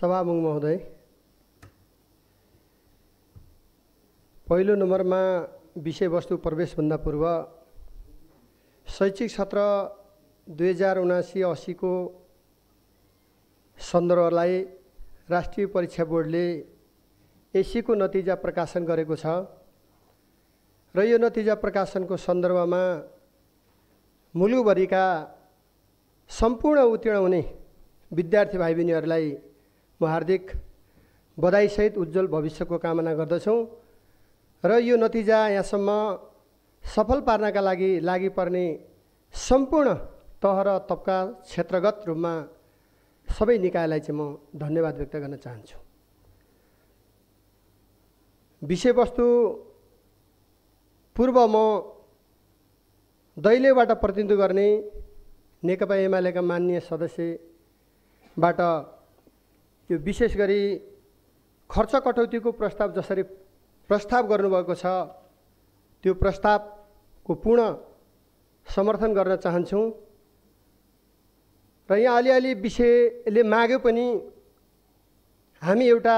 सभामुङ महोदय पहिलो नम्बरमा विषयवस्तु प्रवेशभन्दा पूर्व शैक्षिक सत्र दुई हजार उनासी असीको सन्दर्भलाई राष्ट्रिय परीक्षा बोर्डले एसीको नतिजा प्रकाशन गरेको छ र यो नतिजा प्रकाशनको सन्दर्भमा मुलुकभरिका सम्पूर्ण उत्तीर्ण हुने विद्यार्थी भाइ बहिनीहरूलाई म हार्दिक बधाईसहित उज्जवल भविष्यको कामना गर्दछौँ र यो नतिजा यहाँसम्म सफल पार्नका लागि लागि पर्ने सम्पूर्ण तह र तबका क्षेत्रगत रूपमा सबै निकायलाई चाहिँ म धन्यवाद व्यक्त गर्न चाहन्छु विषयवस्तु पूर्व म दैलेबाट प्रतिनिधित्व गर्ने नेकपा एमालेका मान्य सदस्यबाट यो विशेष गरी खर्च कटौतीको प्रस्ताव जसरी प्रस्ताव गर्नुभएको छ त्यो प्रस्तावको पूर्ण समर्थन गर्न चाहन्छौँ र यहाँ अलिअलि विषयले माग्यो पनि हामी एउटा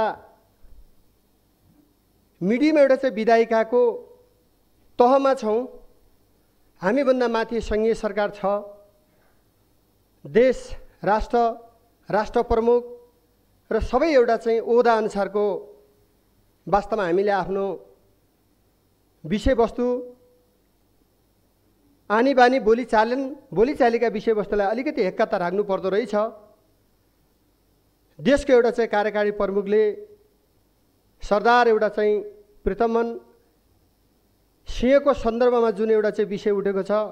मिडियम एउटा चाहिँ विधायिकाको तहमा छौँ हामीभन्दा माथि सङ्घीय सरकार छ देश राष्ट्र राष्ट्र प्रमुख र सबै एउटा चाहिँ ओदा अनुसारको वास्तवमा हामीले आफ्नो विषयवस्तु आनी बानी बोलीचालन बोलीचालीका विषयवस्तुलाई अलिकति हेक्काता राख्नु पर्दो रहेछ देशको एउटा चाहिँ कार्यकारी प्रमुखले सरदार एउटा चाहिँ प्रितमन सिंहको सन्दर्भमा जुन एउटा चाहिँ विषय उठेको छ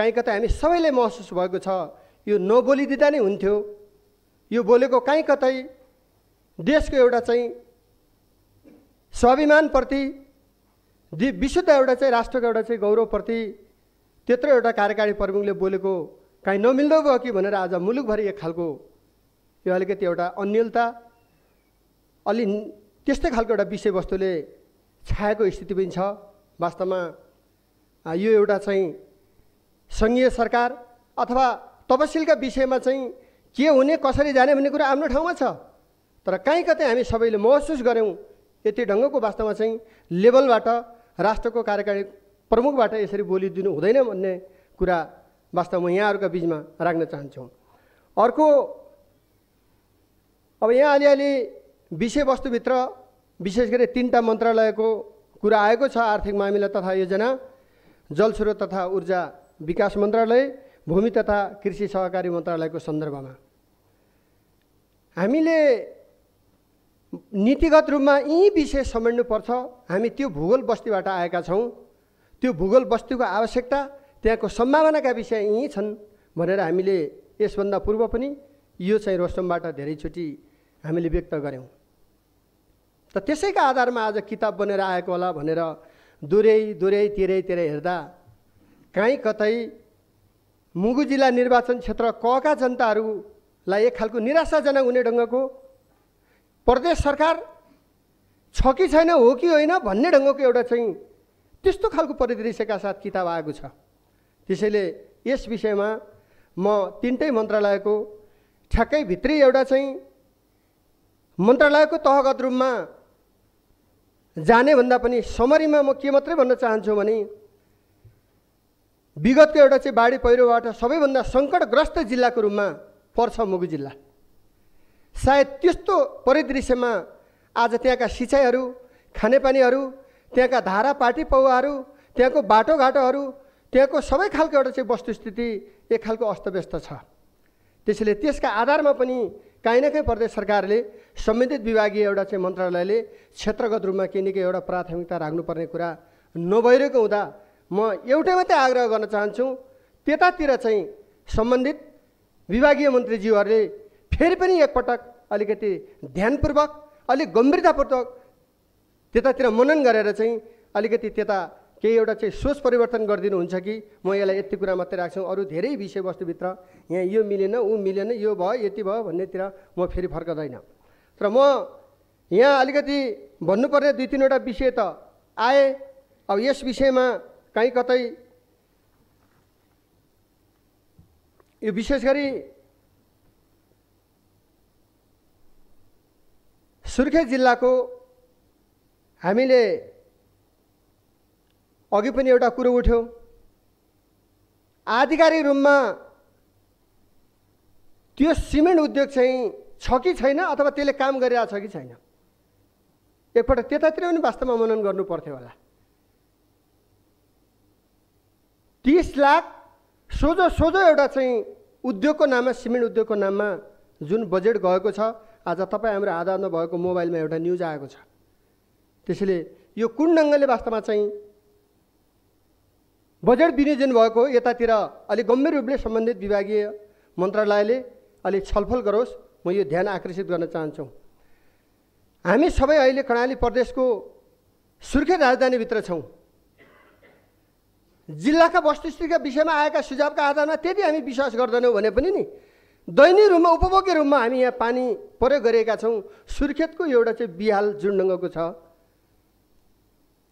काहीँ कतै हामी सबैले महसुस भएको छ यो नबोलिदिँदा नै हुन्थ्यो यो बोलेको काहीँ कतै देशको एउटा चाहिँ स्वाभिमानप्रति विशुद्ध एउटा चाहिँ राष्ट्रको एउटा चाहिँ गौरवप्रति त्यत्रो एउटा कार्यकारी प्रमुखले बोलेको काहीँ नमिल्दो भयो कि भनेर आज मुलुकभरि एक खालको यो अलिकति एउटा अन्यलता अलि त्यस्तै खालको एउटा विषयवस्तुले छाएको स्थिति पनि छ वास्तवमा यो एउटा चाहिँ सङ्घीय सरकार अथवा तपसिलका विषयमा चाहिँ के हुने कसरी जाने भन्ने कुरा आफ्नो ठाउँमा छ तर कहीँ कतै हामी सबैले महसुस गऱ्यौँ यति ढङ्गको वास्तवमा चाहिँ लेभलबाट राष्ट्रको कार्यकारी प्रमुखबाट यसरी बोलिदिनु हुँदैन भन्ने कुरा वास्तवमा यहाँहरूका बिचमा राख्न चाहन्छौँ अर्को अब यहाँ अलिअलि विषयवस्तुभित्र विशेष गरी तिनवटा मन्त्रालयको कुरा आएको छ आर्थिक मामिला तथा योजना जलस्रोत तथा ऊर्जा विकास मन्त्रालय भूमि तथा कृषि सहकारी मन्त्रालयको सन्दर्भमा हामीले नीतिगत रूपमा यहीँ विषय समेट्नुपर्छ हामी त्यो भूगोल बस्तीबाट आएका छौँ त्यो भूगोल बस्तीको आवश्यकता त्यहाँको सम्भावनाका विषय यहीँ छन् भनेर हामीले यसभन्दा पूर्व पनि यो चाहिँ रोस्टमबाट धेरैचोटि हामीले व्यक्त गऱ्यौँ त त्यसैका आधारमा आज किताब बनेर आएको होला भनेर दुरै दुरै तिरै तिरै हेर्दा काहीँ कतै मुगु जिल्ला निर्वाचन क्षेत्र कका जनताहरूलाई एक खालको निराशाजनक हुने ढङ्गको प्रदेश सरकार छ कि छैन हो कि होइन भन्ने ढङ्गको एउटा चाहिँ त्यस्तो खालको परिदृश्यका साथ किताब आएको छ त्यसैले यस विषयमा म तिनटै मन्त्रालयको ठ्याक्कै भित्री एउटा चाहिँ मन्त्रालयको तहगत रूपमा जाने भन्दा पनि समरीमा म के मात्रै भन्न चाहन्छु भने विगतको एउटा चाहिँ बाढी पहिरोबाट सबैभन्दा सङ्कटग्रस्त जिल्लाको रूपमा पर्छ मुगु जिल्ला सायद त्यस्तो परिदृश्यमा आज त्यहाँका सिँचाइहरू खानेपानीहरू त्यहाँका धारा पार्टी पौवाहरू त्यहाँको बाटोघाटोहरू त्यहाँको सबै खालको एउटा चाहिँ वस्तुस्थिति एक खालको अस्तव्यस्त छ त्यसैले त्यसका आधारमा पनि काहीँ न काहीँ प्रदेश सरकारले सम्बन्धित विभागीय एउटा चाहिँ मन्त्रालयले क्षेत्रगत रूपमा केही न केही एउटा प्राथमिकता राख्नुपर्ने कुरा नभइरहेको हुँदा म एउटै मात्रै आग्रह गर्न चाहन्छु त्यतातिर चाहिँ सम्बन्धित विभागीय मन्त्रीज्यूहरूले फेरि पनि एकपटक अलिकति ध्यानपूर्वक अलिक गम्भीरतापूर्वक त्यतातिर मनन गरेर चाहिँ अलिकति त्यता केही एउटा चाहिँ सोच परिवर्तन गरिदिनुहुन्छ कि म यसलाई यति कुरा मात्रै राख्छु अरू धेरै विषयवस्तुभित्र यहाँ यो मिलेन ऊ मिलेन यो भयो यति भयो भन्नेतिर म फेरि फर्कँदैन तर म यहाँ अलिकति भन्नुपर्ने दुई तिनवटा विषय त आए अब यस विषयमा कहीँ कतै यो विशेष गरी सुर्खेत जिल्लाको हामीले अघि पनि एउटा कुरो उठ्यो आधिकारिक रूपमा त्यो सिमेन्ट उद्योग चाहिँ छ कि छैन अथवा त्यसले काम गरिरहेको छ कि छैन एकपल्ट त्यतातिर पनि वास्तवमा मनन गर्नु पर्थ्यो होला तिस लाख सोझो सोझो एउटा चाहिँ उद्योगको नाममा सिमेन्ट उद्योगको नाममा जुन बजेट गएको छ आज तपाईँ हाम्रो आधारमा भएको मोबाइलमा एउटा न्युज आएको छ त्यसैले यो कुन ढङ्गले वास्तवमा चाहिँ बजेट विनियोजन भएको यतातिर अलिक गम्भीर रूपले सम्बन्धित विभागीय मन्त्रालयले अलिक छलफल गरोस् म यो ध्यान आकर्षित गर्न चाहन्छु हामी सबै अहिले कर्णाली प्रदेशको सुर्खेत राजधानीभित्र छौँ जिल्लाका वस्तुस्थितिका विषयमा आएका सुझावका आधारमा त्यति हामी विश्वास गर्दैनौँ भने पनि नि दैनिक रूपमा उपभोग्य रूपमा हामी यहाँ पानी प्रयोग गरेका छौँ सुर्खेतको एउटा चाहिँ बिहाल जुन ढङ्गको छ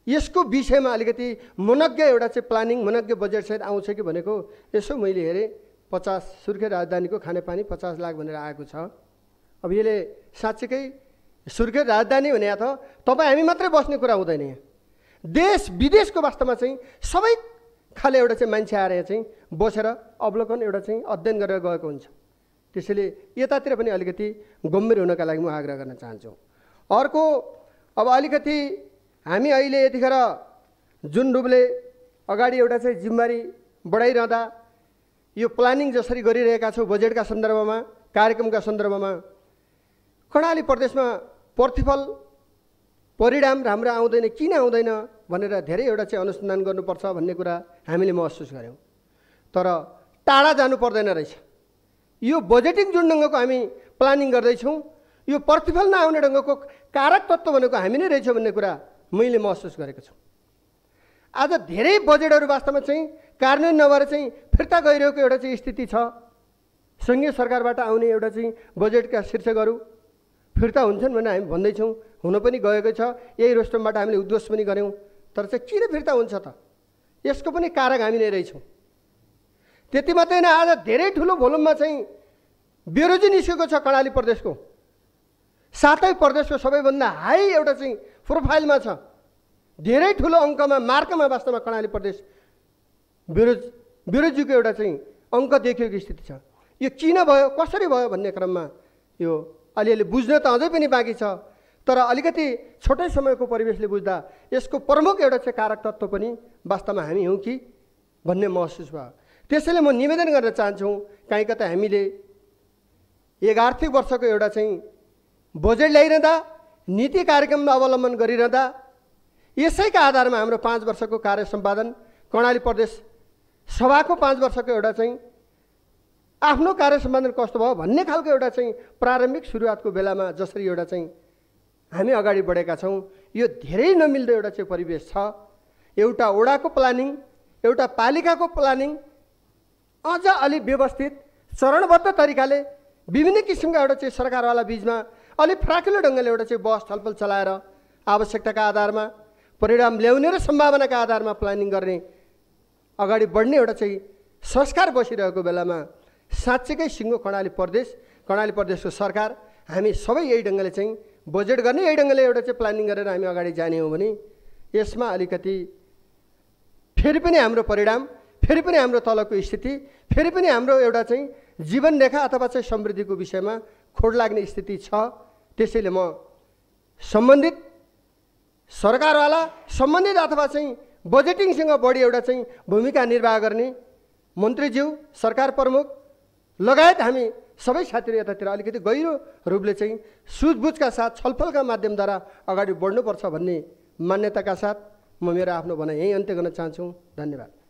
यसको विषयमा अलिकति मनज्ञ एउटा चाहिँ प्लानिङ मनज्ञ बजेट सायद आउँछ कि भनेको यसो मैले हेरेँ पचास सुर्खेत राजधानीको खानेपानी पचास लाख भनेर आएको छ अब यसले साँच्चीकै सुर्खेत राजधानी भने त तपाईँ हामी मात्रै बस्ने कुरा हुँदैन यहाँ देश विदेशको वास्तवमा चाहिँ सबै खाले एउटा चाहिँ मान्छे आएर चाहिँ बसेर अवलोकन एउटा चाहिँ अध्ययन गरेर गएको हुन्छ त्यसैले यतातिर पनि अलिकति गम्भीर हुनका लागि म आग्रह गर्न चाहन्छु अर्को अब अलिकति हामी अहिले यतिखेर जुन रूपले अगाडि एउटा चाहिँ जिम्मेवारी बढाइरहँदा यो प्लानिङ जसरी गरिरहेका छौँ बजेटका सन्दर्भमा कार्यक्रमका सन्दर्भमा कर्णाली प्रदेशमा प्रतिफल परिणाम राम्रो आउँदैन किन आउँदैन भनेर धेरै एउटा चाहिँ अनुसन्धान गर्नुपर्छ भन्ने कुरा हामीले महसुस गऱ्यौँ तर टाढा जानु पर्दैन रहेछ यो बजेटिङ जुन ढङ्गको हामी प्लानिङ गर्दैछौँ यो प्रतिफल नआउने ढङ्गको कारक तत्त्व भनेको हामी नै रहेछौँ भन्ने कुरा मैले महसुस गरेको छु आज धेरै बजेटहरू वास्तवमा चाहिँ कार्यान्वयन नभएर चाहिँ फिर्ता गइरहेको एउटा चाहिँ स्थिति छ सङ्घीय सरकारबाट आउने एउटा चाहिँ बजेटका शीर्षकहरू फिर्ता हुन्छन् भनेर हामी भन्दैछौँ हुन पनि गएको छ यही रोस्टमबाट हामीले उद्घोष पनि गऱ्यौँ तर चाहिँ किन फिर्ता हुन्छ त यसको पनि कारक हामी नै रहेछौँ त्यति मात्रै नै आज धेरै ठुलो भोलुममा चाहिँ बेरोजी निस्केको छ कर्णाली प्रदेशको सातै प्रदेशको सबैभन्दा हाई एउटा चाहिँ प्रोफाइलमा छ धेरै ठुलो अङ्कमा मार्कमा वास्तवमा कर्णाली प्रदेश बेरोज बेरोजीको एउटा चाहिँ अङ्क देखिएको स्थिति छ यो किन भयो कसरी भयो भन्ने क्रममा यो अलिअलि बुझ्न त अझै पनि बाँकी छ तर अलिकति छोटै समयको परिवेशले बुझ्दा यसको प्रमुख एउटा चाहिँ कारक तत्त्व पनि वास्तवमा हामी हौँ कि भन्ने महसुस भयो त्यसैले म निवेदन गर्न चाहन्छु काहीँ कता हामीले आर्थिक वर्षको एउटा चाहिँ बजेट ल्याइरहँदा नीति कार्यक्रम अवलम्बन गरिरहँदा यसैका आधारमा हाम्रो पाँच वर्षको कार्य सम्पादन कर्णाली प्रदेश सभाको पाँच वर्षको एउटा चाहिँ आफ्नो कार्य सम्पादन कस्तो भयो भन्ने खालको एउटा चाहिँ प्रारम्भिक सुरुवातको बेलामा जसरी एउटा चाहिँ हामी अगाडि बढेका छौँ यो धेरै नमिल्दो एउटा चाहिँ परिवेश छ एउटा वडाको प्लानिङ एउटा पालिकाको प्लानिङ अझ अलि व्यवस्थित चरणबद्ध तरिकाले विभिन्न किसिमका एउटा चाहिँ सरकारवाला बिचमा अलिक फ्राकिलो ढङ्गले एउटा चाहिँ बस छलफल चलाएर आवश्यकताका आधारमा परिणाम ल्याउने र सम्भावनाका आधारमा प्लानिङ गर्ने अगाडि बढ्ने एउटा चाहिँ संस्कार बसिरहेको बेलामा साँच्चैकै सिङ्गो कर्णाली प्रदेश कर्णाली प्रदेशको सरकार हामी सबै यही ढङ्गले चाहिँ बजेट गर्ने यही ढङ्गले एउटा चाहिँ प्लानिङ गरेर हामी अगाडि जाने हो भने यसमा अलिकति फेरि पनि हाम्रो परिणाम फेरि पनि हाम्रो तलको स्थिति फेरि पनि हाम्रो एउटा चाहिँ जीवन रेखा अथवा चाहिँ समृद्धिको विषयमा खोड लाग्ने स्थिति छ त्यसैले म सम्बन्धित सरकारवाला सम्बन्धित अथवा चाहिँ बजेटिङसँग बढी एउटा चाहिँ भूमिका निर्वाह गर्ने मन्त्रीज्यू सरकार प्रमुख लगायत हामी सबै साथीहरू यतातिर अलिकति गहिरो रूपले चाहिँ सुझबुझका साथ छलफलका माध्यमद्वारा अगाडि बढ्नुपर्छ भन्ने मान्यताका साथ म मेरो आफ्नो भनाइ यहीँ अन्त्य गर्न चाहन्छु धन्यवाद